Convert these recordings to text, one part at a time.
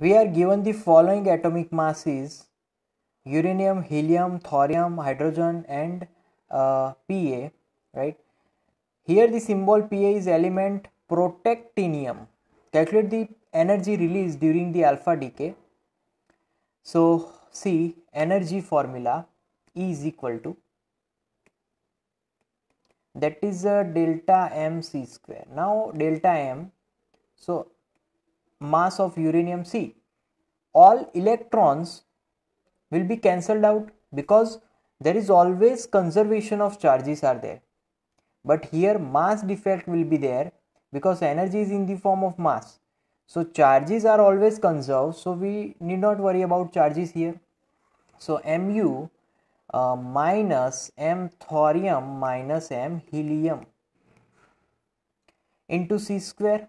We are given the following atomic masses uranium, helium, thorium, hydrogen, and uh, PA. Right here, the symbol PA is element protactinium. Calculate the energy released during the alpha decay. So, see energy formula E is equal to that is a uh, delta mc square now delta m so mass of uranium C. All electrons will be cancelled out because there is always conservation of charges are there. But here mass defect will be there because energy is in the form of mass. So charges are always conserved so we need not worry about charges here. So Mu uh, minus M thorium minus M helium into C square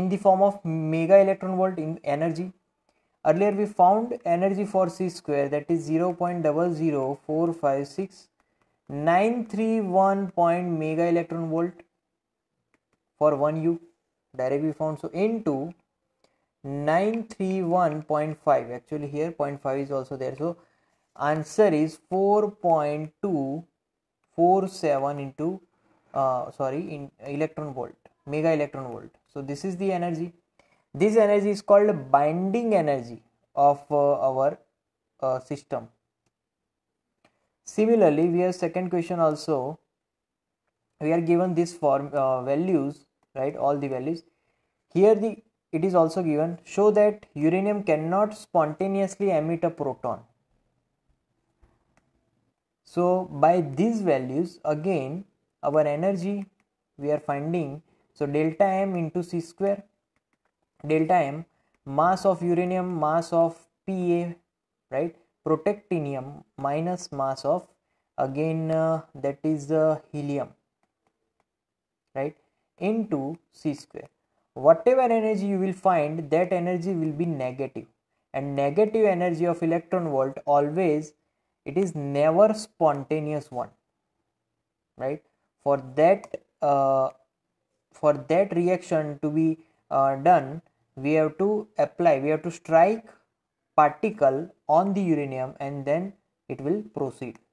in the form of mega electron volt in energy earlier we found energy for c square that is 0.00456 point mega electron volt for 1 u directly found so into 931.5 actually here 0.5 is also there so answer is 4.247 into uh, sorry in electron volt mega electron volt so this is the energy this energy is called binding energy of uh, our uh, system similarly we have second question also we are given this form uh, values right all the values here the it is also given show that uranium cannot spontaneously emit a proton so by these values again our energy we are finding so delta m into c square, delta m, mass of uranium, mass of Pa, right? Protactinium minus mass of again uh, that is uh, helium, right? Into c square. Whatever energy you will find, that energy will be negative, and negative energy of electron volt always it is never spontaneous one, right? For that uh, for that reaction to be uh, done we have to apply we have to strike particle on the uranium and then it will proceed